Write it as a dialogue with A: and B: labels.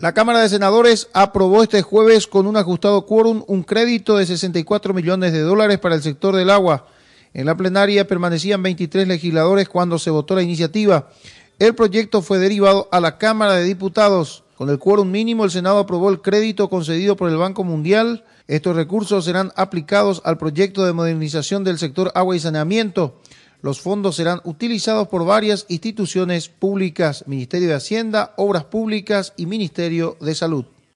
A: La Cámara de Senadores aprobó este jueves con un ajustado quórum un crédito de 64 millones de dólares para el sector del agua. En la plenaria permanecían 23 legisladores cuando se votó la iniciativa. El proyecto fue derivado a la Cámara de Diputados. Con el quórum mínimo, el Senado aprobó el crédito concedido por el Banco Mundial. Estos recursos serán aplicados al proyecto de modernización del sector agua y saneamiento. Los fondos serán utilizados por varias instituciones públicas, Ministerio de Hacienda, Obras Públicas y Ministerio de Salud.